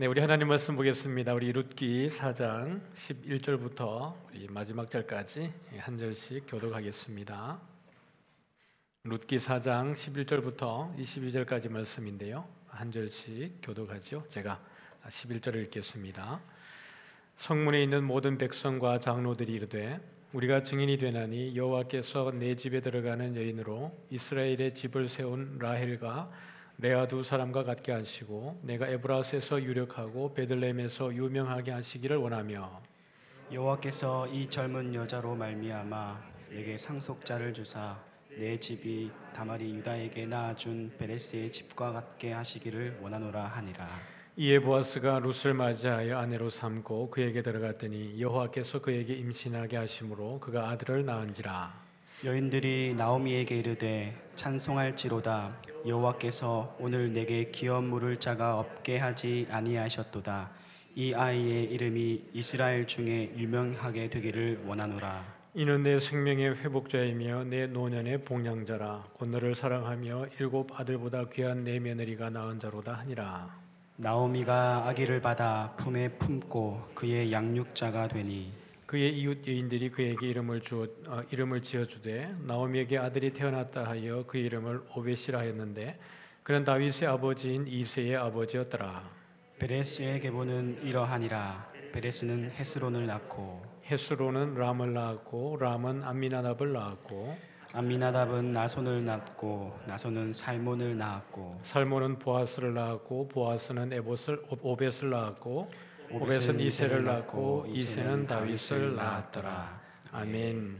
네, 우리 하나님 말씀 보겠습니다. 우리 룻기 4장 11절부터 우리 마지막 절까지 예, 한 절씩 교독하겠습니다. 룻기 4장 11절부터 22절까지 말씀인데요. 한 절씩 교독하지 제가 11절을 읽겠습니다. 성문에 있는 모든 백성과 장로들이 이르되 우리가 증인이 되나니 여호와께서 내 집에 들어가는 여인으로 이스라엘의 집을 세운 라헬과 레아 두 사람과 같게 하시고 내가 에브라스에서 유력하고 베들레헴에서 유명하게 하시기를 원하며 여호와께서 이 젊은 여자로 말미암아 내게 상속자를 주사 내 집이 다말이 유다에게 낳아준 베레스의 집과 같게 하시기를 원하노라 하니라 이에 보아스가 룻을 맞이하여 아내로 삼고 그에게 들어갔더니 여호와께서 그에게 임신하게 하심으로 그가 아들을 낳은지라 여인들이 나오미에게 이르되 찬송할지로다 여호와께서 오늘 내게 기업 물을 자가 없게 하지 아니하셨도다 이 아이의 이름이 이스라엘 중에 유명하게 되기를 원하노라 이는 내 생명의 회복자이며 내 노년의 봉양자라 곧 너를 사랑하며 일곱 아들보다 귀한 내 며느리가 낳은 자로다 하니라 나오미가 아기를 받아 품에 품고 그의 양육자가 되니 그의 이웃 여인들이 그에게 이름을 주어 어, 이름을 지어 주되 나오미에게 아들이 태어났다 하여 그 이름을 오벳이라 했는데 그는 다윗의 아버지인 이세의 아버지였더라. 베레스의 계보는 이러하니라. 베레스는 헤스론을 낳고 헤스론은 람을 낳았고 람은 암미나답을 낳았고 암미나답은 나손을 낳고 나손은 살몬을 낳았고 살몬은 보아스를 낳았고 보아스는 에봇을 오벳을 낳았고 오벳은 이세를 낳고 이세는 다윗을 낳았더라. 예. 아멘.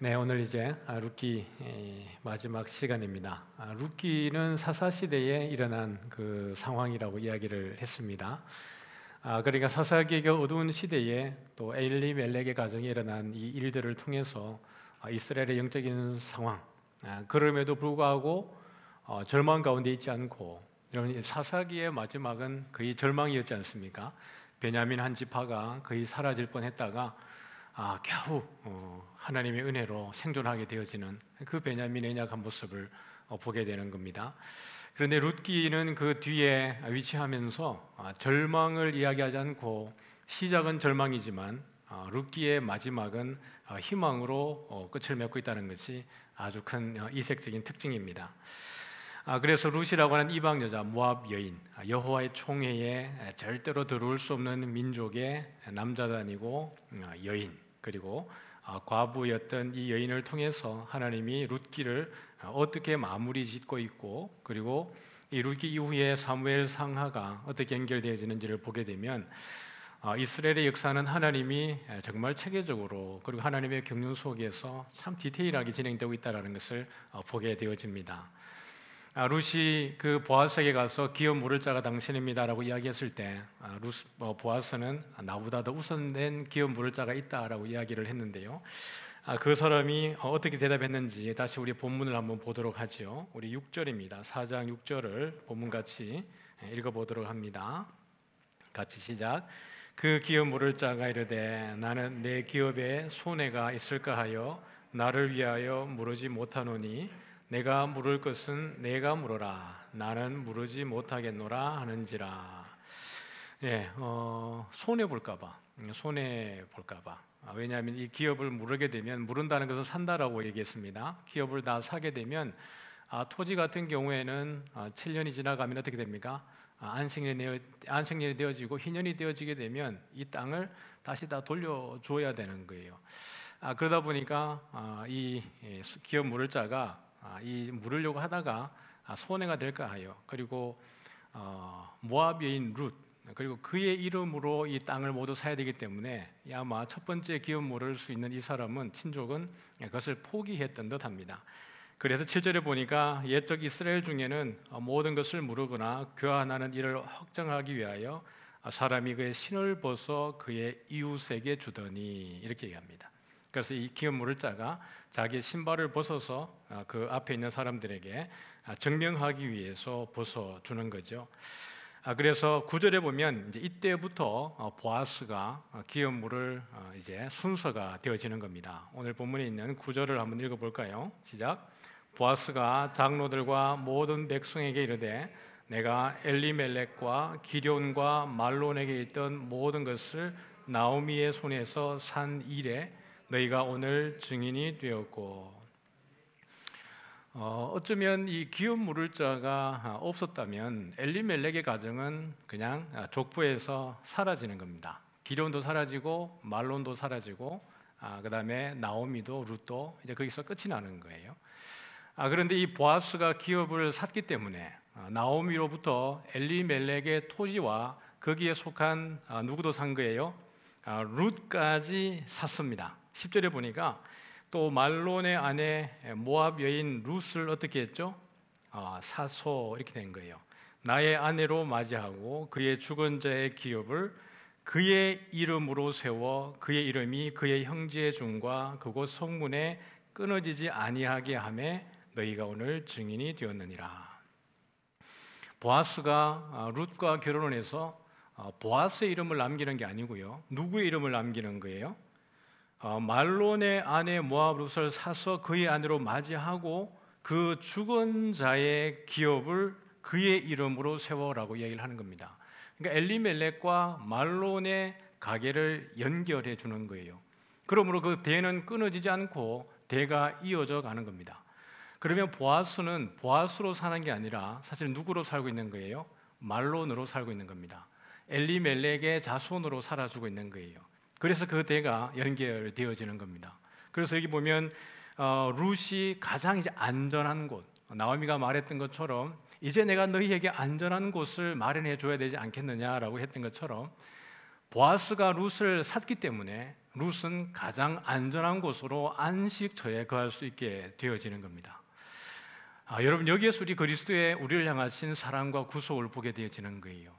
네, 오늘 이제 루키 아, 예, 마지막 시간입니다. 루키는 아, 사사 시대에 일어난 그 상황이라고 이야기를 했습니다. 아, 그러니까 사사기가 어두운 시대에 또에리 멜렉의 가정에 일어난 이 일들을 통해서 아, 이스라엘의 영적인 상황, 그럼에도 불구하고 어, 절망 가운데 있지 않고 여러분 사사기의 마지막은 거의 절망이었지 않습니까? 베냐민 한 지파가 거의 사라질 뻔했다가 아 겨우 어, 하나님의 은혜로 생존하게 되어지는 그 베냐민의 약한 모습을 어, 보게 되는 겁니다. 그런데 룻기는 그 뒤에 위치하면서 아, 절망을 이야기하지 않고 시작은 절망이지만 아, 룻기의 마지막은 아, 희망으로 어, 끝을 맺고 있다는 것이 아주 큰 어, 이색적인 특징입니다. 아, 그래서 루시라고 하는 이방 여자 모압 여인 아, 여호와의 총회에 절대로 들어올 수 없는 민족의 남자단이고 음, 아, 여인 그리고 아, 과부였던 이 여인을 통해서 하나님이 룻기를 어떻게 마무리 짓고 있고 그리고 이 룻기 이후에 사무엘 상하가 어떻게 연결되어지는지를 보게 되면 이스라엘의 역사는 하나님이 정말 체계적으로 그리고 하나님의 경륜 속에서 참 디테일하게 진행되고 있다는 것을 어, 보게 되어집니다. 아, 루시 그 보아스에게 가서 기업 물을 자가 당신입니다라고 이야기했을 때 아, 루스, 어, 보아스는 아, 나보다 더 우선된 기업 물을 자가 있다라고 이야기를 했는데요. 아, 그 사람이 어, 어떻게 대답했는지 다시 우리 본문을 한번 보도록 하죠. 우리 6절입니다. 4장 6절을 본문 같이 예, 읽어보도록 합니다. 같이 시작. 그 기업 물을 자가 이르되 나는 내 기업에 손해가 있을까 하여 나를 위하여 물으지 못하노니 내가 물을 것은 내가 물어라 나는 물으지 못하겠노라 하는지라 예, 어, 손해 볼까봐 손해 볼까봐 아, 왜냐하면 이 기업을 물게 되면 물은다는 것은 산다라고 얘기했습니다 기업을 다 사게 되면 아, 토지 같은 경우에는 아, 7년이 지나가면 어떻게 됩니까? 아, 안생년이, 되어, 안생년이 되어지고 희년이 되어지게 되면 이 땅을 다시 다 돌려줘야 되는 거예요 아, 그러다 보니까 아, 이 예, 기업 물을 자가 아, 이 물으려고 하다가 아, 손해가 될까 하여 그리고 어, 모압 여인 룻 그리고 그의 이름으로 이 땅을 모두 사야 되기 때문에 아마 첫 번째 기업 모를 수 있는 이 사람은 친족은 그것을 포기했던 듯합니다. 그래서 7절에 보니까 옛적 이스라엘 중에는 모든 것을 물으거나 교환하는 일을 확정하기 위하여 사람이 그의 신을 벗어 그의 이웃에게 주더니 이렇게 얘기합니다. 그래서 이 기업물을 자가 자기 신발을 벗어서 아, 그 앞에 있는 사람들에게 아, 증명하기 위해서 벗어 주는 거죠. 아, 그래서 구절에 보면 이제 이때부터 어, 보아스가 어, 기업물을 어, 이제 순서가 되어지는 겁니다. 오늘 본문에 있는 구절을 한번 읽어볼까요? 시작. 보아스가 장로들과 모든 백성에게 이르되 내가 엘리멜렉과 기련과 말론에게 있던 모든 것을 나오미의 손에서 산 일에 너희가 오늘 증인이 되었고 어, 어쩌면 이 기업 물을 자가 아, 없었다면 엘리멜렉의 가정은 그냥 아, 족부에서 사라지는 겁니다. 기론도 사라지고 말론도 사라지고 아, 그다음에 나오미도 룻도 이제 거기서 끝이 나는 거예요. 아, 그런데 이 보아스가 기업을 샀기 때문에 아, 나오미로부터 엘리멜렉의 토지와 거기에 속한 아, 누구도 산 거예요. 아, 룻까지 샀습니다. 10절에 보니까 또 말론의 아내 모압 여인 루스를 어떻게 했죠? 아, 사소 이렇게 된 거예요. 나의 아내로 맞이하고 그의 죽은 자의 기업을 그의 이름으로 세워 그의 이름이 그의 형제의 중과 그곳 성문에 끊어지지 아니하게 함에 너희가 오늘 증인이 되었느니라. 보아스가 아, 룻과 결혼 해서 아, 보아스의 이름을 남기는 게 아니고요. 누구의 이름을 남기는 거예요? 어, 말론의 아내 모압 룻을 사서 그의 아내로 맞이하고 그 죽은 자의 기업을 그의 이름으로 세워라고 이야기를 하는 겁니다. 그러니까 엘리멜렉과 말론의 가게를 연결해 주는 거예요. 그러므로 그 대는 끊어지지 않고 대가 이어져 가는 겁니다. 그러면 보아스는 보아스로 사는 게 아니라 사실 누구로 살고 있는 거예요? 말론으로 살고 있는 겁니다. 엘리멜렉의 자손으로 살아주고 있는 거예요. 그래서 그 대가 연결되어지는 겁니다. 그래서 여기 보면 어, 루시 가장 이제 안전한 곳, 나오미가 말했던 것처럼 이제 내가 너희에게 안전한 곳을 마련해 줘야 되지 않겠느냐라고 했던 것처럼 보아스가 룻을 샀기 때문에 룻은 가장 안전한 곳으로 안식처에 거할 수 있게 되어지는 겁니다. 아, 여러분 여기에서 우리 그리스도의 우리를 향하신 사랑과 구속을 보게 되어지는 거예요.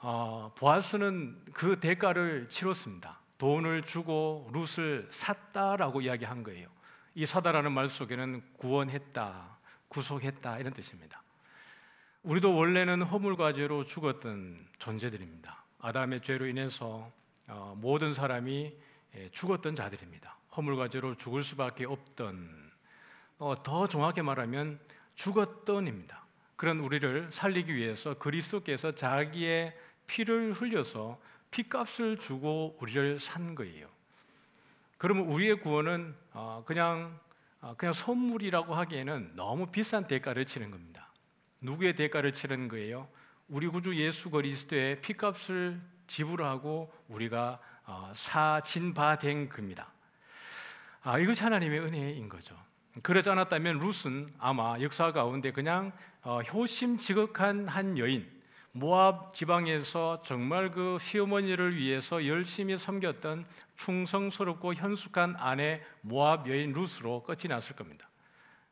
어, 보아스는 그 대가를 치렀습니다. 돈을 주고 룻을 샀다라고 이야기한 거예요. 이 사다라는 말 속에는 구원했다, 구속했다 이런 뜻입니다. 우리도 원래는 허물과 죄로 죽었던 존재들입니다. 아담의 죄로 인해서 어, 모든 사람이 예, 죽었던 자들입니다. 허물과 죄로 죽을 수밖에 없던 어, 더 정확히 말하면 죽었던입니다. 그런 우리를 살리기 위해서 그리스도께서 자기의 피를 흘려서 피값을 주고 우리를 산 거예요. 그러면 우리의 구원은 아, 그냥 아, 그냥 선물이라고 하기에는 너무 비싼 대가를 치는 겁니다. 누구의 대가를 치는 거예요? 우리 구주 예수 그리스도의 피값을 지불하고 우리가 아, 사진 바된 겁니다. 아, 이것이 하나님의 은혜인 거죠. 그러지 않았다면 룻은 아마 역사 가운데 그냥 어, 효심지극한 한 여인, 모압 지방에서 정말 그 시어머니를 위해서 열심히 섬겼던 충성스럽고 현숙한 아내 모압 여인 루스로 끝이 났을 겁니다.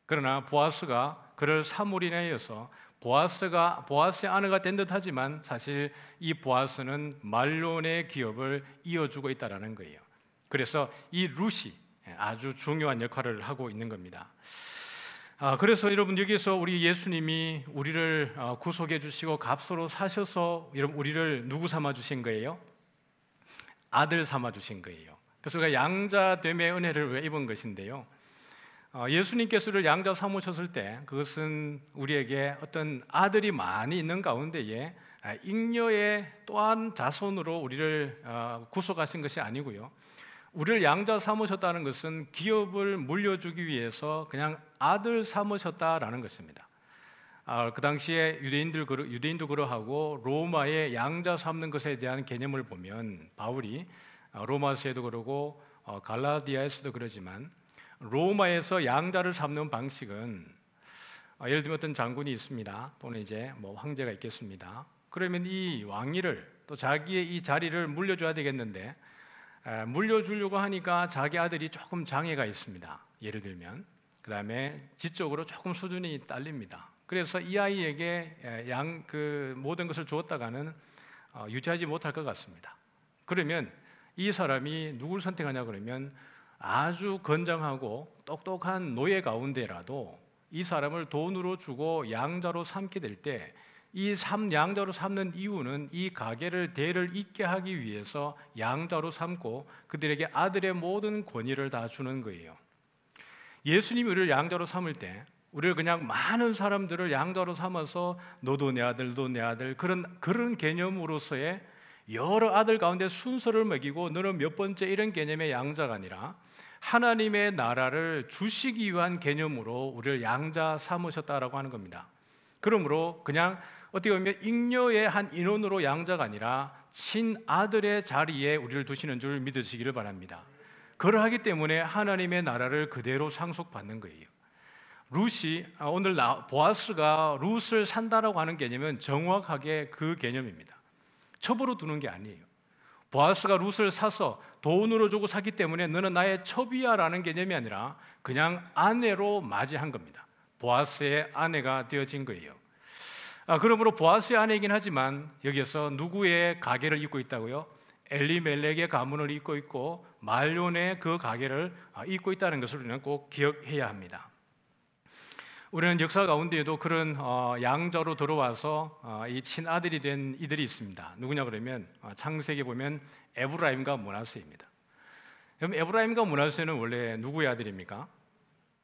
그러나 보아스가 그를 사물이나 이서 보아스가 보아스의 아내가 된 듯하지만 사실 이 보아스는 말론의 기업을 이어주고 있다라는 거예요. 그래서 이 루시 예, 아주 중요한 역할을 하고 있는 겁니다. 아, 그래서 여러분 여기서 우리 예수님이 우리를 어, 구속해 주시고 값으로 사셔서 여러분 우리를 누구 삼아 주신 거예요? 아들 삼아 주신 거예요. 그래서 우리가 양자 됨의 은혜를 입은 것인데요. 어, 예수님께서를 양자 삼으셨을 때 그것은 우리에게 어떤 아들이 많이 있는 가운데에 아, 잉여의 또한 자손으로 우리를 어, 구속하신 것이 아니고요. 우리를 양자 삼으셨다는 것은 기업을 물려주기 위해서 그냥 아들 삼으셨다라는 것입니다. 아, 그 당시에 유대인들 유대인도 그러하고 로마의 양자 삼는 것에 대한 개념을 보면 바울이 아, 로마서에도 그러고 어, 갈라디아에서도 그러지만 로마에서 양자를 삼는 방식은 아, 예를 들면 어떤 장군이 있습니다. 또는 이제 뭐 황제가 있겠습니다. 그러면 이 왕위를 또 자기의 이 자리를 물려줘야 되겠는데 물려주려고 하니까 자기 아들이 조금 장애가 있습니다. 예를 들면 그 다음에 지적으로 조금 수준이 딸립니다. 그래서 이 아이에게 양 그 모든 것을 주었다가는 어, 유지하지 못할 것 같습니다. 그러면 이 사람이 누굴 선택하냐 그러면 아주 건장하고 똑똑한 노예 가운데라도 이 사람을 돈으로 주고 양자로 삼게 될때 이 삼, 양자로 삼는 이유는 이 가게를 대를 잇게 하기 위해서 양자로 삼고 그들에게 아들의 모든 권위를 다 주는 거예요. 예수님이 우리를 양자로 삼을 때 우리를 그냥 많은 사람들을 양자로 삼아서 너도 내 아들, 너내 아들 그런 그런 개념으로서의 여러 아들 가운데 순서를 매기고 너는 몇 번째 이런 개념의 양자가 아니라 하나님의 나라를 주시기 위한 개념으로 우리를 양자 삼으셨다라고 하는 겁니다. 그러므로 그냥 어떻게 보면 잉여의 한 인원으로 양자가 아니라 친아들의 자리에 우리를 두시는 줄 믿으시기를 바랍니다. 그러하기 때문에 하나님의 나라를 그대로 상속받는 거예요. 루시 아, 오늘 보아스가 루스를 산다라고 하는 개념은 정확하게 그 개념입니다. 첩으로 두는 게 아니에요. 보아스가 루스를 사서 돈으로 주고 사기 때문에 너는 나의 첩이야라는 개념이 아니라 그냥 아내로 맞이한 겁니다. 보아스의 아내가 되어진 거예요. 아, 그러므로 보아스의 아내이긴 하지만 여기에서 누구의 가게를 입고 있다고요? 엘리멜렉의 가문을 입고 있고 말론의 그 가게를 입고 아, 있다는 것을 우리는 꼭 기억해야 합니다. 우리는 역사 가운데에도 그런 어, 양자로 들어와서 어, 이 친아들이 된 이들이 있습니다. 누구냐 그러면 아, 창세기 보면 에브라임과 문하세입니다. 그럼 에브라임과 문하세는 원래 누구의 아들입니까?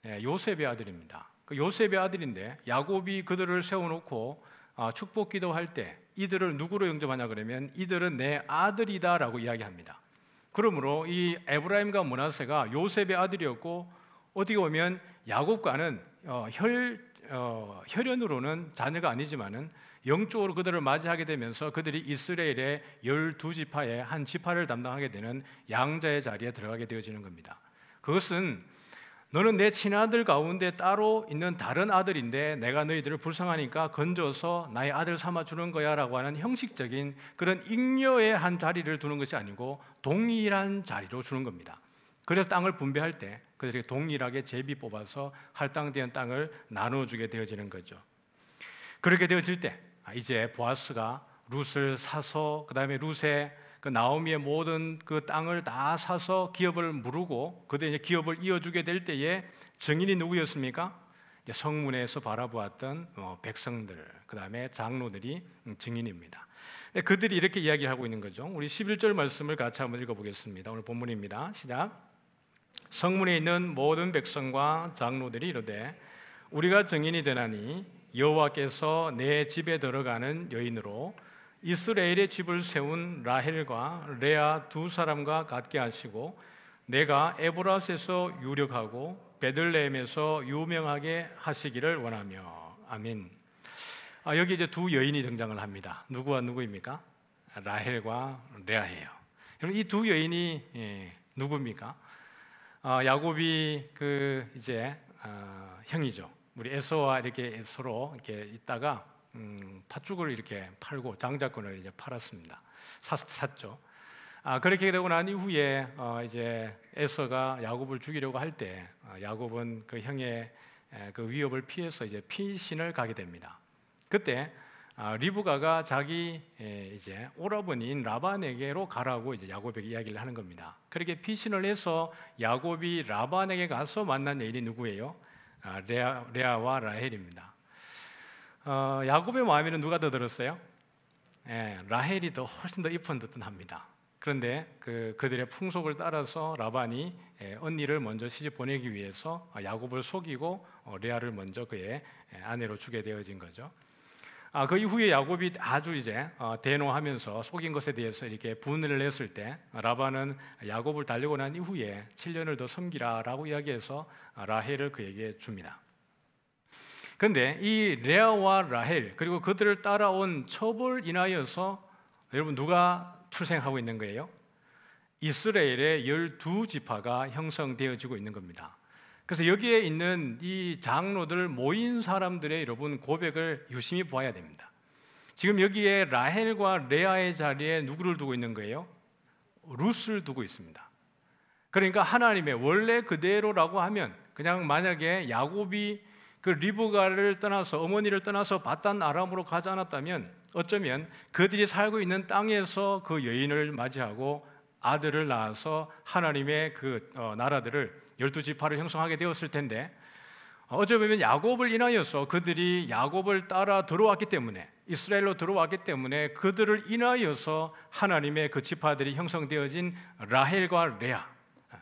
예, 요셉의 아들입니다. 그 요셉의 아들인데 야곱이 그들을 세워놓고 아, 축복 기도할 때 이들을 누구로 영접하냐 그러면 이들은 내 아들이다라고 이야기합니다. 그러므로 이 에브라임과 문하세가 요셉의 아들이었고 어떻게 보면 야곱과는 어, 혈 어, 혈연으로는 자녀가 아니지만은 영적으로 그들을 맞이하게 되면서 그들이 이스라엘의 열두 지파의 한 지파를 담당하게 되는 양자의 자리에 들어가게 되어지는 겁니다. 그것은 너는 내 친아들 가운데 따로 있는 다른 아들인데 내가 너희들을 불쌍하니까 건져서 나의 아들 삼아 주는 거야라고 하는 형식적인 그런 잉여의 한 자리를 두는 것이 아니고 동일한 자리로 주는 겁니다. 그래서 땅을 분배할 때 그들에게 동일하게 제비 뽑아서 할당된 땅을 나눠 주게 되어지는 거죠. 그렇게 되어질 때 아, 이제 보아스가 룻을 사서 그다음에 룻의 그 나오미의 모든 그 땅을 다 사서 기업을 무르고 그때 이제 기업을 이어주게 될 때에 증인이 누구였습니까? 성문에서 바라보았던 어, 백성들, 그 다음에 장로들이 증인입니다. 그들이 이렇게 이야기를 하고 있는 거죠. 우리 11절 말씀을 같이 한번 읽어보겠습니다. 오늘 본문입니다. 시작. 성문에 있는 모든 백성과 장로들이 이르되 우리가 증인이 되나니 여호와께서 내 집에 들어가는 여인으로 이스라엘의 집을 세운 라헬과 레아 두 사람과 같게 하시고 내가 에브라스에서 유력하고 베들레헴에서 유명하게 하시기를 원하며 아멘. 아, 여기 이제 두 여인이 등장을 합니다. 누구와 누구입니까? 라헬과 레아예요. 여러이두 여인이 예, 누구입니까? 아, 야곱이 그 이제 아, 형이죠. 우리 에서와 이렇게 서로 이렇게 있다가 음, 팥죽을 이렇게 팔고 장자권을 이제 팔았습니다. 샀죠. 아 그렇게 되고 난 이후에 어, 이제 에서가 야곱을 죽이려고 할때 어, 야곱은 그 형의 에, 그 위협을 피해서 이제 피신을 가게 됩니다. 그때 아, 리브가가 자기 에, 이제 오라버니인 라반에게로 가라고 이제 야곱에게 이야기를 하는 겁니다. 그렇게 피신을 해서 야곱이 라반에게 가서 만난 여인이 누구예요? 아, 레아, 레아와 라헬입니다. 어, 야곱의 마음에는 누가 더 들었어요? 예, 라헬이 더 훨씬 더 입은 듯은 합니다. 그런데 그 그들의 풍속을 따라서 라반이 예, 언니를 먼저 시집 보내기 위해서 야곱을 속이고 어, 레아를 먼저 그의 예, 아내로 주게 되어진 거죠. 아, 그 이후에 야곱이 아주 이제 어, 대노하면서 속인 것에 대해서 이렇게 분을 냈을 때 라반은 야곱을 달리고 난 이후에 7년을 더 섬기라라고 이야기해서 라헬을 그에게 줍니다. 그런데이 레아와 라헬 그리고 그들을 따라온 첩을 인하여서 여러분 누가 출생하고 있는 거예요? 이스라엘의 열두 지파가 형성되어지고 있는 겁니다. 그래서 여기에 있는 이 장로들 모인 사람들의 여러분 고백을 유심히 보아야 됩니다. 지금 여기에 라헬과 레아의 자리에 누구를 두고 있는 거예요? 루스를 두고 있습니다. 그러니까 하나님의 원래 그대로라고 하면 그냥 만약에 야곱이 그 리브가를 떠나서 어머니를 떠나서 바단 아람으로 가지 않았다면 어쩌면 그들이 살고 있는 땅에서 그 여인을 맞이하고 아들을 낳아서 하나님의 그 어, 나라들을 열두 지파를 형성하게 되었을 텐데 어쩌면 야곱을 인하여서 그들이 야곱을 따라 들어왔기 때문에 이스라엘로 들어왔기 때문에 그들을 인하여서 하나님의 그 지파들이 형성되어진 라헬과 레아 어,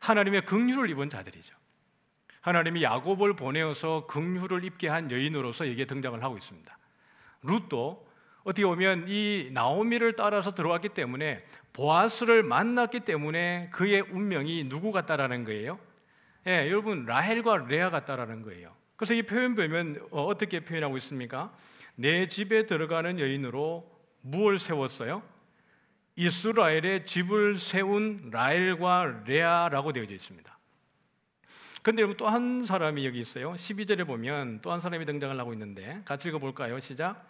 하나님의 긍휼을 입은 자들이죠. 하나님이 야곱을 보내어서 긍휼을 입게 한 여인으로서 여기에 등장을 하고 있습니다. 룻도 어떻게 보면 이 나오미를 따라서 들어왔기 때문에 보아스를 만났기 때문에 그의 운명이 누구 같다라는 거예요? 예, 여러분 라헬과 레아 같다라는 거예요. 그래서 이 표현 보면 어, 떻게 표현하고 있습니까? 내 집에 들어가는 여인으로 무엇 세웠어요? 이스라엘의 집을 세운 라헬과 레아라고 되어져 있습니다. 그런데 여러분 또 한 사람이 여기 있어요. 12절에 보면 또 한 사람이 등장을 하고 있는데 같이 읽어 볼까요? 시작.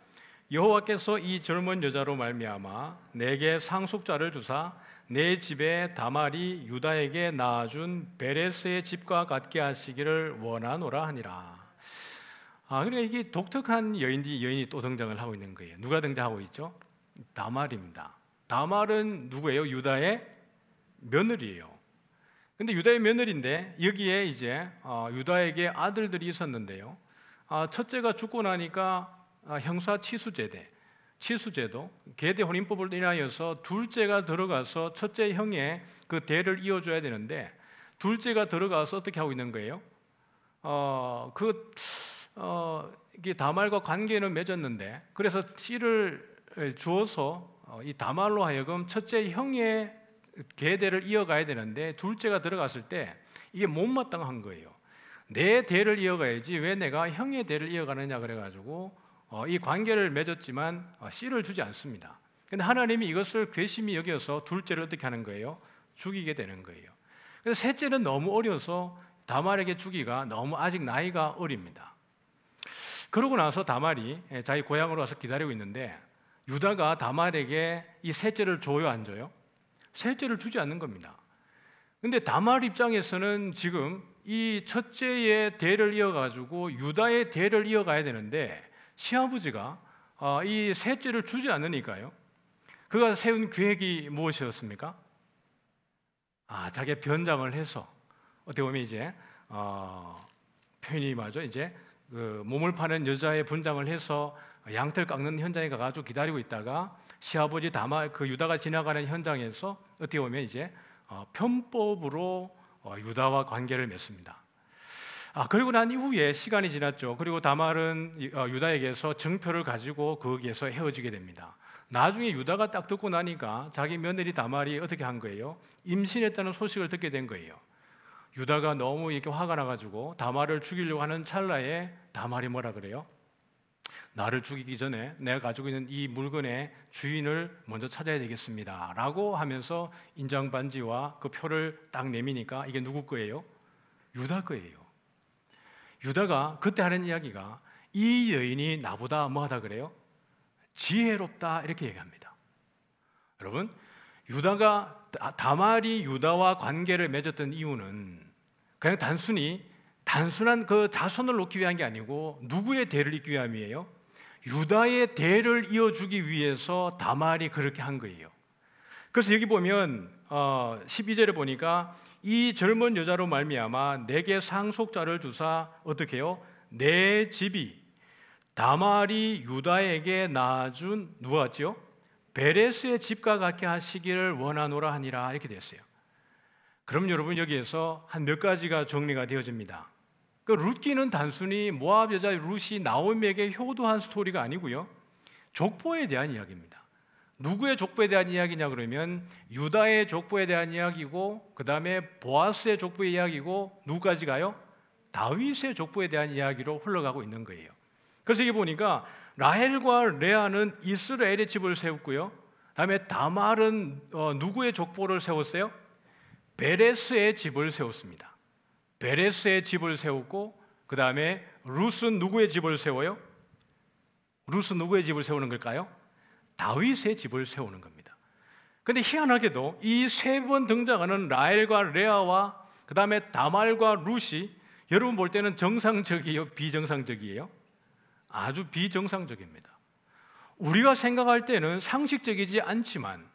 여호와께서 이 젊은 여자로 말미암아 내게 상속자를 주사 내 집에 다말이 유다에게 낳아준 베레스의 집과 같게 하시기를 원하노라 하니라. 아, 그러니까 이게 독특한 여인이 여인이 또 등장을 하고 있는 거예요. 누가 등장하고 있죠? 다말입니다. 다말은 누구예요? 유다의 며느리예요. 근데 유다의 며느리인데 여기에 이제 어, 유다에게 아들들이 있었는데요. 아, 첫째가 죽고 나니까 아, 형사 치수제대, 치수제도, 계대 혼인법을 인하여서 둘째가 들어가서 첫째 형의 그 대를 이어줘야 되는데 둘째가 들어가서 어떻게 하고 있는 거예요? 어, 그 어, 이게 다말과 관계는 맺었는데 그래서 씨를 주어서 어, 이 다말로 하여금 첫째 형의 계대를 이어가야 되는데 둘째가 들어갔을 때 이게 못마땅한 거예요. 내 대를 이어가야지 왜 내가 형의 대를 이어가느냐 그래가지고 어, 이 관계를 맺었지만 어, 씨를 주지 않습니다. 근데 하나님이 이것을 괘씸히 여겨서 둘째를 어떻게 하는 거예요? 죽이게 되는 거예요. 근데 셋째는 너무 어려서 다말에게 주기가 너무 아직 나이가 어립니다. 그러고 나서 다말이 예, 자기 고향으로 와서 기다리고 있는데 유다가 다말에게 이 셋째를 줘요 안 줘요? 셋째를 주지 않는 겁니다. 근데 다말 입장에서는 지금 이 첫째의 대를 이어가지고 유다의 대를 이어가야 되는데 시아버지가 어, 이 셋째를 주지 않으니까요. 그가 세운 계획이 무엇이었습니까? 아, 자기 변장을 해서 어떻게 보면 이제 어, 표현이 맞죠. 이제 그 몸을 파는 여자의 분장을 해서 양털 깎는 현장에 가가지고 기다리고 있다가 시아버지 다마 그 유다가 지나가는 현장에서 어떻게 보면 이제 어, 편법으로 어, 유다와 관계를 맺습니다. 아 그리고 난 이후에 시간이 지났죠. 그리고 다말은 어, 유다에게서 증표를 가지고 거기에서 헤어지게 됩니다. 나중에 유다가 딱 듣고 나니까 자기 며느리 다말이 어떻게 한 거예요? 임신했다는 소식을 듣게 된 거예요. 유다가 너무 이렇게 화가 나가지고 다말을 죽이려고 하는 찰나에 다말이 뭐라 그래요? 나를 죽이기 전에 내가 가지고 있는 이 물건의 주인을 먼저 찾아야 되겠습니다. 라고 하면서 인장반지와 그 표를 딱 내미니까 이게 누구 거예요? 유다 거예요. 유다가 그때 하는 이야기가 이 여인이 나보다 뭐 하다 그래요? 지혜롭다 이렇게 얘기합니다. 여러분, 유다가 다말이 유다와 관계를 맺었던 이유는 그냥 단순히 단순한 그 자손을 놓기 위한 게 아니고 누구의 대를 잇기 위함이에요? 유다의 대를 이어주기 위해서 다말이 그렇게 한 거예요. 그래서 여기 보면 어, 12절에 보니까 이 젊은 여자로 말미암아 내게 상속자를 주사 어떻게요? 내 집이 다말이 유다에게 낳아준 누가지요? 베레스의 집과 같게 하시기를 원하노라 하니라 이렇게 됐어요. 그럼 여러분 여기에서 한 몇 가지가 정리가 되어집니다. 그 룻기는 단순히 모압 여자 룻이 나옴에게 효도한 스토리가 아니고요. 족보에 대한 이야기입니다. 누구의 족보에 대한 이야기냐 그러면 유다의 족보에 대한 이야기고 그다음에 보아스의 족보의 이야기고 누구까지 가요? 다윗의 족보에 대한 이야기로 흘러가고 있는 거예요. 그래서 이게 보니까 라헬과 레아는 이스라엘의 집을 세웠고요. 다음에 다말은 어, 누구의 족보를 세웠어요? 베레스의 집을 세웠습니다. 베레스의 집을 세우고 그 다음에 루스 누구의 집을 세워요? 루스 누구의 집을 세우는 걸까요? 다윗의 집을 세우는 겁니다. 근데 희한하게도 이 세 번 등장하는 라엘과 레아와 그 다음에 다말과 루시 여러분 볼 때는 정상적이에요? 비정상적이에요? 아주 비정상적입니다. 우리가 생각할 때는 상식적이지 않지만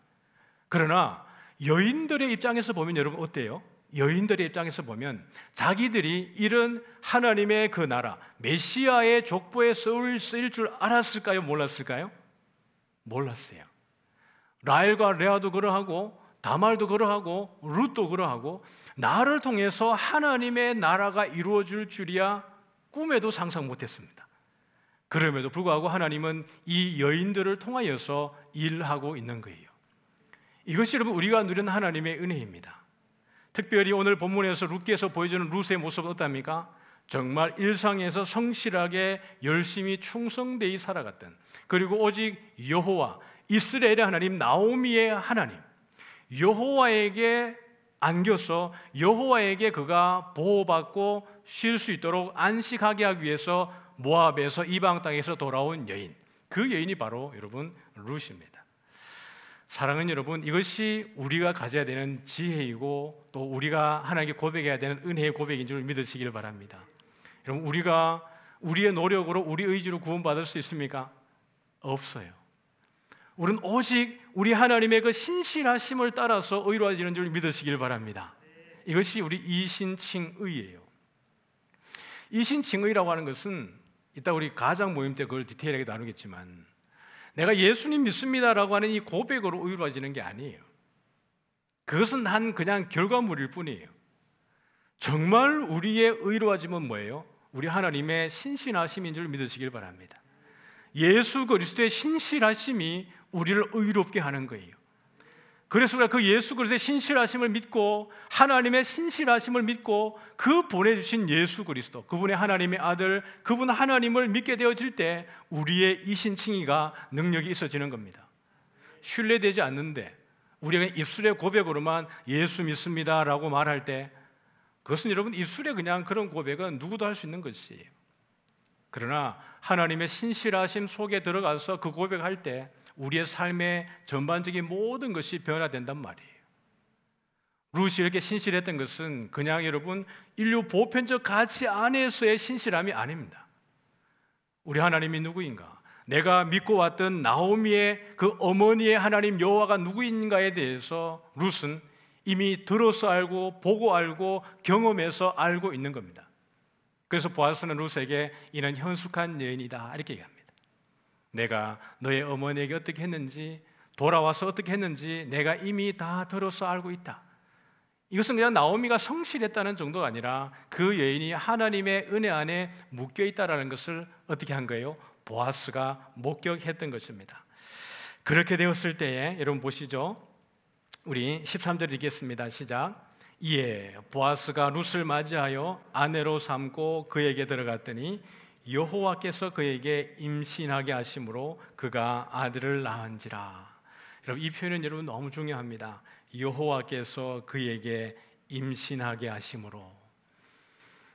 그러나 여인들의 입장에서 보면 여러분 어때요? 여인들의 입장에서 보면 자기들이 이런 하나님의 그 나라 메시아의 족보에 쓰일 줄 알았을까요? 몰랐을까요? 몰랐어요. 라엘과 레아도 그러하고 다말도 그러하고 룻도 그러하고 나를 통해서 하나님의 나라가 이루어질 줄이야 꿈에도 상상 못했습니다. 그럼에도 불구하고 하나님은 이 여인들을 통하여서 일하고 있는 거예요. 이것이 여러분 우리가 누리는 하나님의 은혜입니다. 특별히 오늘 본문에서 룻기에서 보여주는 루의 모습은 어떻습니까? 정말 일상에서 성실하게 열심히 충성되이 살아갔던 그리고 오직 여호와 이스라엘의 하나님 나오미의 하나님 여호와에게 안겨서 여호와에게 그가 보호받고 쉴 수 있도록 안식하게 하기 위해서 모압에서 이방 땅에서 돌아온 여인 그 여인이 바로 여러분 루입니다 사랑은 여러분 이것이 우리가 가져야 되는 지혜이고 또 우리가 하나님께 고백해야 되는 은혜의 고백인 줄 믿으시길 바랍니다. 여러분 우리가 우리의 노력으로 우리 의지로 구원받을 수 있습니까? 없어요. 우리는 오직 우리 하나님의 그 신실하심을 따라서 의로워지는 줄 믿으시길 바랍니다. 이것이 우리 이신칭의예요. 이신칭의라고 하는 것은 이따 우리 가장 모임 때 그걸 디테일하게 나누겠지만 내가 예수님 믿습니다라고 하는 이 고백으로 의로워지는 게 아니에요. 그것은 한 그냥 결과물일 뿐이에요. 정말 우리의 의로워짐은 뭐예요? 우리 하나님의 신실하심인줄 믿으시길 바랍니다. 예수 그리스도의 신실하심이 우리를 의롭게 하는 거예요. 그래서 그 예수 그리스도의 신실하심을 믿고 하나님의 신실하심을 믿고 그 보내주신 예수 그리스도 그분의 하나님의 아들 그분 하나님을 믿게 되어질 때 우리의 이 신칭이가 능력이 있어지는 겁니다. 신뢰되지 않는데 우리가 입술의 고백으로만 예수 믿습니다라고 말할 때 그것은 여러분 입술에 그냥 그런 고백은 누구도 할 수 있는 것이 그러나 하나님의 신실하심 속에 들어가서 그 고백할 때 우리의 삶의 전반적인 모든 것이 변화된단 말이에요. 루시 이렇게 신실했던 것은 그냥 여러분 인류 보편적 가치 안에서의 신실함이 아닙니다. 우리 하나님이 누구인가? 내가 믿고 왔던 나오미의 그 어머니의 하나님 여호와가 누구인가에 대해서 루스는 이미 들어서 알고 보고 알고 경험해서 알고 있는 겁니다. 그래서 보아스는 루스에게 이는 현숙한 여인이다 이렇게 얘기합니다. 내가 너의 어머니에게 어떻게 했는지 돌아와서 어떻게 했는지 내가 이미 다 들어서 알고 있다. 이것은 그냥 나오미가 성실했다는 정도가 아니라 그 여인이 하나님의 은혜 안에 묶여 있다라는 것을 어떻게 한 거예요? 보아스가 목격했던 것입니다. 그렇게 되었을 때에 여러분 보시죠. 우리 13절 읽겠습니다. 시작. 이에 예, 보아스가 룻을 맞이하여 아내로 삼고 그에게 들어갔더니 여호와께서 그에게 임신하게 하심으로 그가 아들을 낳은지라. 여러분 이 표현은 여러분 너무 중요합니다. 여호와께서 그에게 임신하게 하심으로.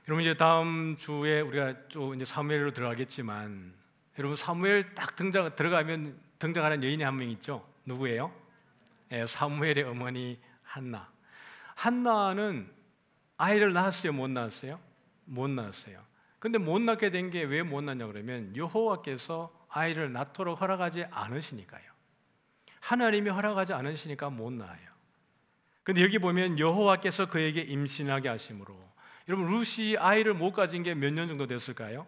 여러분 이제 다음 주에 우리가 좀 이제 사무엘로 들어가겠지만 여러분 사무엘 딱 등장 들어가면 등장하는 여인이 한 명 있죠. 누구예요? 예, 사무엘의 어머니 한나. 한나는 아이를 낳았어요, 못 낳았어요? 못 낳았어요. 근데 못 낳게 된 게 왜 못 낳냐 그러면 여호와께서 아이를 낳도록 허락하지 않으시니까요. 하나님이 허락하지 않으시니까 못 낳아요. 근데 여기 보면 여호와께서 그에게 임신하게 하심으로 여러분 루시 아이를 못 가진 게 몇 년 정도 됐을까요?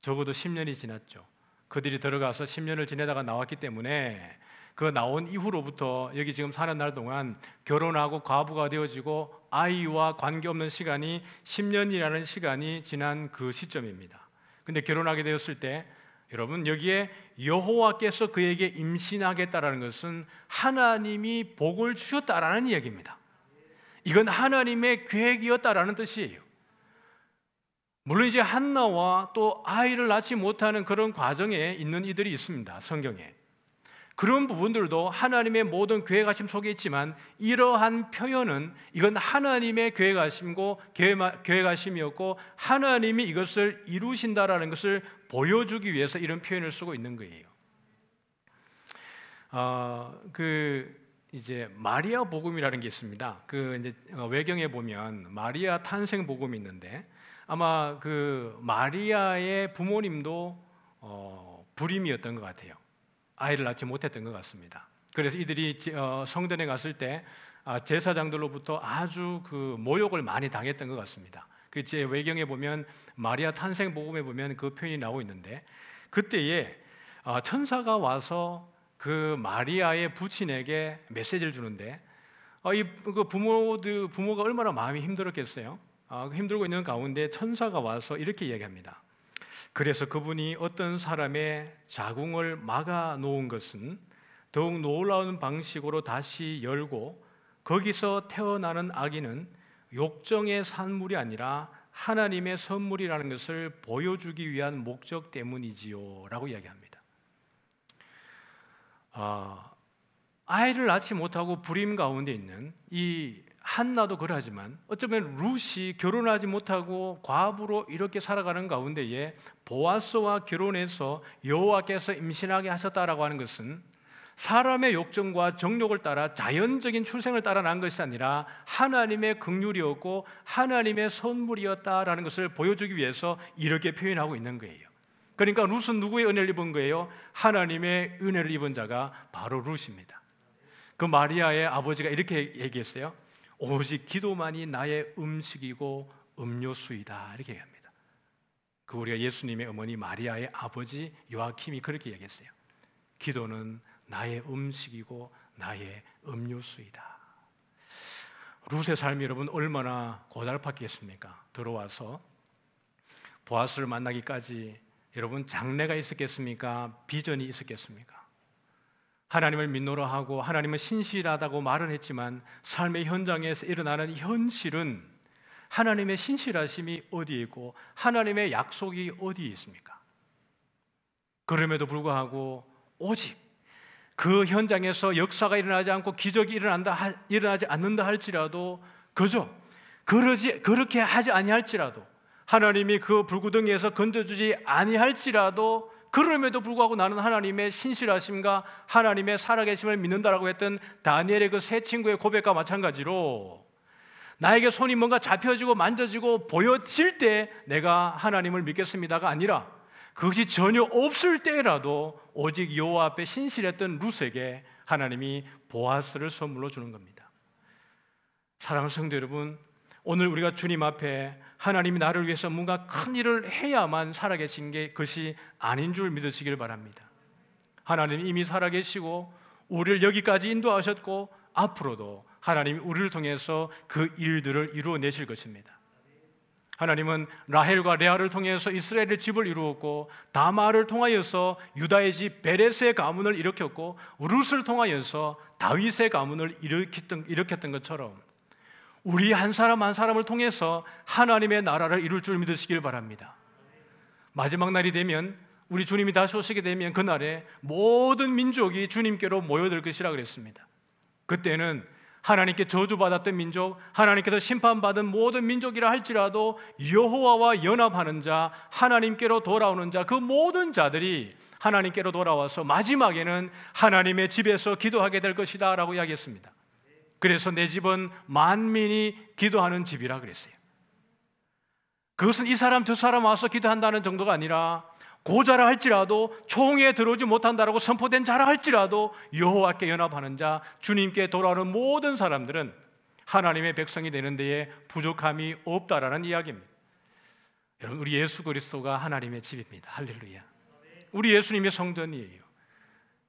적어도 10년이 지났죠. 그들이 들어가서 10년을 지내다가 나왔기 때문에 그 나온 이후로부터 여기 지금 사는 날 동안 결혼하고 과부가 되어지고 아이와 관계없는 시간이 10년이라는 시간이 지난 그 시점입니다. 근데 결혼하게 되었을 때 여러분 여기에 여호와께서 그에게 임신하겠다라는 것은 하나님이 복을 주셨다라는 이야기입니다. 이건 하나님의 계획이었다라는 뜻이에요. 물론 이제 한나와 또 아이를 낳지 못하는 그런 과정에 있는 이들이 있습니다. 성경에. 그런 부분들도 하나님의 모든 계획하심 속에 있지만 이러한 표현은 이건 하나님의 계획하심고 계획하심이었고 하나님이 이것을 이루신다라는 것을 보여주기 위해서 이런 표현을 쓰고 있는 거예요. 어, 그 이제 마리아 복음이라는 게 있습니다. 그 이제 외경에 보면 마리아 탄생 복음이 있는데 아마 그 마리아의 부모님도 어, 불임이었던 것 같아요. 아이를 낳지 못했던 것 같습니다. 그래서 이들이 어, 성전에 갔을 때 아, 제사장들로부터 아주 그 모욕을 많이 당했던 것 같습니다. 그 제 외경에 보면 마리아 탄생 복음에 보면 그 표현이 나오고 있는데 그때에 아, 천사가 와서 그 마리아의 부친에게 메시지를 주는데 아, 이 그 부모들 부모가 얼마나 마음이 힘들었겠어요. 그 힘들고 있는 가운데 천사가 와서 이렇게 이야기합니다. 그래서 그분이 어떤 사람의 자궁을 막아 놓은 것은 더욱 놀라운 방식으로 다시 열고 거기서 태어나는 아기는 욕정의 산물이 아니라 하나님의 선물이라는 것을 보여주기 위한 목적 때문이지요라고 이야기합니다. 아, 아이를 낳지 못하고 불임 가운데 있는 이 한나도 그러하지만 어쩌면 루시 결혼하지 못하고 과부로 이렇게 살아가는 가운데에 보아스와 결혼해서 여호와께서 임신하게 하셨다라고 하는 것은 사람의 욕정과 정욕을 따라 자연적인 출생을 따라 난 것이 아니라 하나님의 긍휼이었고 하나님의 선물이었다라는 것을 보여주기 위해서 이렇게 표현하고 있는 거예요. 그러니까 루룻는 누구의 은혜를 입은 거예요? 하나님의 은혜를 입은 자가 바로 루 룻입니다. 그 마리아의 아버지가 이렇게 얘기했어요. 오직 기도만이 나의 음식이고 음료수이다 이렇게 얘기합니다. 그 우리가 예수님의 어머니 마리아의 아버지 요아킴이 그렇게 얘기했어요. 기도는 나의 음식이고 나의 음료수이다. 루세 삶이 여러분 얼마나 고달팠겠습니까? 들어와서 보아스를 만나기까지 여러분 장래가 있었겠습니까? 비전이 있었겠습니까? 하나님을 믿노라 하고 하나님은 신실하다고 말은 했지만 삶의 현장에서 일어나는 현실은 하나님의 신실하심이 어디에 있고 하나님의 약속이 어디에 있습니까? 그럼에도 불구하고 오직 그 현장에서 역사가 일어나지 않고 기적이 일어난다 일어나지 않는다 할지라도 그저 그러지 그렇게 하지 아니할지라도 하나님이 그 불구덩이에서 건져주지 아니할지라도 그럼에도 불구하고 나는 하나님의 신실하심과 하나님의 살아계심을 믿는다라고 했던 다니엘의 그 세 친구의 고백과 마찬가지로 나에게 손이 뭔가 잡혀지고 만져지고 보여질 때 내가 하나님을 믿겠습니다가 아니라 그것이 전혀 없을 때라도 오직 여호와 앞에 신실했던 루스에게 하나님이 보아스를 선물로 주는 겁니다. 사랑하는 성도 여러분, 오늘 우리가 주님 앞에 하나님이 나를 위해서 뭔가 큰 일을 해야만 살아계신 게 그것이 아닌 줄 믿으시길 바랍니다. 하나님 이미 살아계시고 우리를 여기까지 인도하셨고 앞으로도 하나님이 우리를 통해서 그 일들을 이루어내실 것입니다. 하나님은 라헬과 레아를 통해서 이스라엘의 집을 이루었고 다마를 통하여서 유다의 집 베레스의 가문을 일으켰고 루스를 통하여서 다윗의 가문을 일으켰던, 일으켰던 것처럼 우리 한 사람 한 사람을 통해서 하나님의 나라를 이룰 줄 믿으시길 바랍니다. 마지막 날이 되면 우리 주님이 다시 오시게 되면 그날에 모든 민족이 주님께로 모여들 것이라 그랬습니다. 그때는 하나님께 저주받았던 민족, 하나님께서 심판받은 모든 민족이라 할지라도 여호와와 연합하는 자, 하나님께로 돌아오는 자, 그 모든 자들이 하나님께로 돌아와서 마지막에는 하나님의 집에서 기도하게 될 것이다라고 이야기했습니다. 그래서 내 집은 만민이 기도하는 집이라 그랬어요. 그것은 이 사람 저 사람 와서 기도한다는 정도가 아니라 고자라 할지라도 총에 들어오지 못한다라고 선포된 자라 할지라도 여호와께 연합하는 자 주님께 돌아오는 모든 사람들은 하나님의 백성이 되는 데에 부족함이 없다라는 이야기입니다. 여러분 우리 예수 그리스도가 하나님의 집입니다. 할렐루야. 우리 예수님의 성전이에요.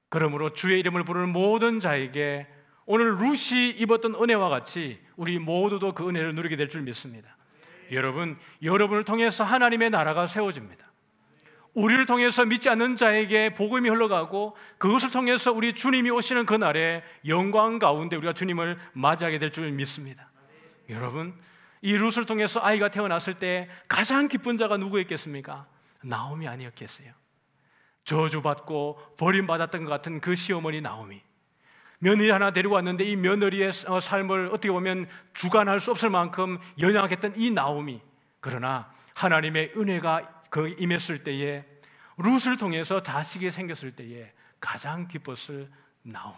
그러므로 주의 이름을 부르는 모든 자에게 오늘 루시 입었던 은혜와 같이 우리 모두도 그 은혜를 누리게 될 줄 믿습니다. 여러분, 여러분을 통해서 하나님의 나라가 세워집니다. 우리를 통해서 믿지 않는 자에게 복음이 흘러가고 그것을 통해서 우리 주님이 오시는 그날에 영광 가운데 우리가 주님을 맞이하게 될 줄 믿습니다. 여러분, 이 룻을 통해서 아이가 태어났을 때 가장 기쁜 자가 누구였겠습니까? 나옴이 아니었겠어요. 저주받고 버림받았던 것 같은 그 시어머니 나옴이. 며느리 하나 데리고 왔는데 이 며느리의 어, 삶을 어떻게 보면 주관할 수 없을 만큼 연약했던 이 나옴이 그러나 하나님의 은혜가 그 임했을 때에 룻을 통해서 자식이 생겼을 때에 가장 기뻤을 나옴이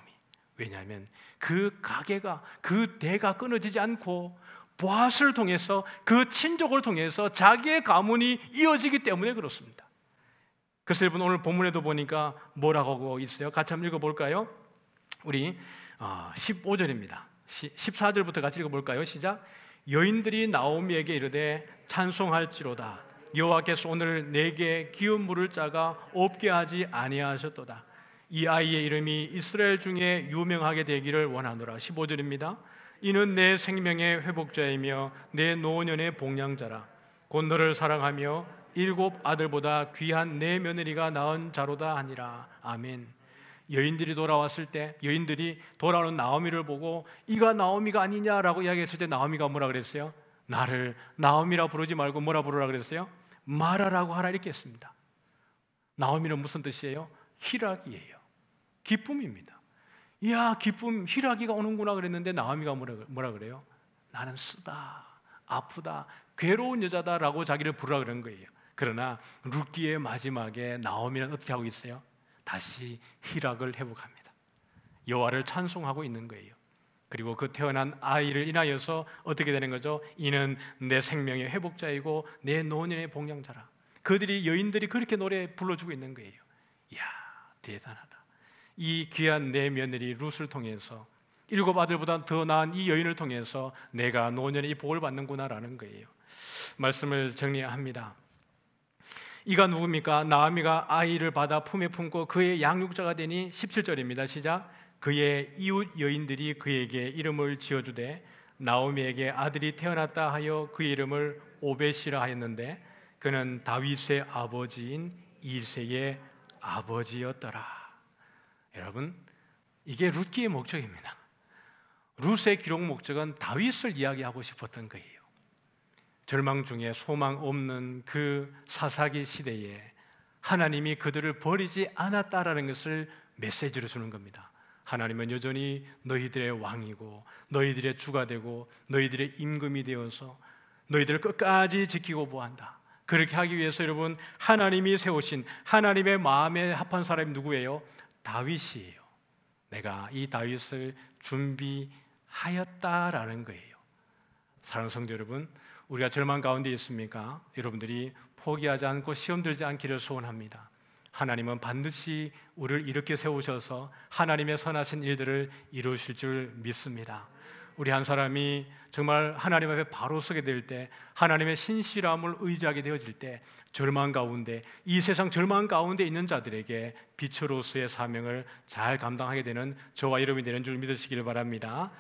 왜냐하면 그 가게가 그 대가 끊어지지 않고 보아스를 통해서 그 친족을 통해서 자기의 가문이 이어지기 때문에 그렇습니다. 그래서 여러분 오늘 본문에도 보니까 뭐라고 하고 있어요? 같이 한번 읽어볼까요? 우리 15절입니다. 어, 14절부터 같이 읽어볼까요? 시작. 여인들이 나오미에게 이르되 찬송할지로다. 여호와께서 오늘 내게 기운 물을 짜가 없게 하지 아니하셨도다. 이 아이의 이름이 이스라엘 중에 유명하게 되기를 원하노라. 15절입니다. 이는 내 생명의 회복자이며 내 노년의 복량자라. 곧 너를 사랑하며 일곱 아들보다 귀한 내 네 며느리가 낳은 자로다 하니라. 아멘. 여인들이 돌아왔을 때 여인들이 돌아오는 나오미를 보고 이가 나오미가 아니냐라고 이야기했을 때 나오미가 뭐라 그랬어요? 나를 나오미라 부르지 말고 뭐라 부르라 그랬어요? 마라라고 하라 이렇게 했습니다. 나오미는 무슨 뜻이에요? 희락이에요. 기쁨입니다. 이야 기쁨 희락이가 오는구나 그랬는데 나오미가 뭐라, 뭐라 그래요? 나는 쓰다 아프다 괴로운 여자다라고 자기를 부르라 그런 거예요. 그러나 룻기의 마지막에 나오미는 어떻게 하고 있어요? 다시 희락을 회복합니다. 여호와를 찬송하고 있는 거예요. 그리고 그 태어난 아이를 인하여서 어떻게 되는 거죠? 이는 내 생명의 회복자이고 내 노년의 봉양자라. 그들이 여인들이 그렇게 노래 불러주고 있는 거예요. 이야 대단하다. 이 귀한 내 며느리 룻을 통해서 일곱 아들보다 더 나은 이 여인을 통해서 내가 노년의 복을 받는구나라는 거예요. 말씀을 정리합니다. 이가 누굽니까? 나아미가 아이를 받아 품에 품고 그의 양육자가 되니 17절입니다. 시작. 그의 이웃 여인들이 그에게 이름을 지어주되 나오미에게 아들이 태어났다 하여 그 이름을 오벳이라 하였는데 그는 다윗의 아버지인 이세의 아버지였더라. 여러분, 이게 룻기의 목적입니다. 룻의 기록 목적은 다윗을 이야기하고 싶었던 거예요. 절망 중에 소망 없는 그 사사기 시대에 하나님이 그들을 버리지 않았다라는 것을 메시지로 주는 겁니다. 하나님은 여전히 너희들의 왕이고 너희들의 주가 되고 너희들의 임금이 되어서 너희들을 끝까지 지키고 보한다. 그렇게 하기 위해서 여러분 하나님이 세우신 하나님의 마음에 합한 사람이 누구예요? 다윗이에요. 내가 이 다윗을 준비하였다라는 거예요. 사랑 성도 여러분, 우리가 절망 가운데 있습니까? 여러분들이 포기하지 않고 시험 들지 않기를 소원합니다. 하나님은 반드시 우리를 일으켜 세우셔서 하나님의 선하신 일들을 이루실 줄 믿습니다. 우리 한 사람이 정말 하나님 앞에 바로 서게 될 때, 하나님의 신실함을 의지하게 되어질 때, 절망 가운데 이 세상 절망 가운데 있는 자들에게 빛으로서의 사명을 잘 감당하게 되는 저와 여러분이 되는 줄 믿으시기를 바랍니다.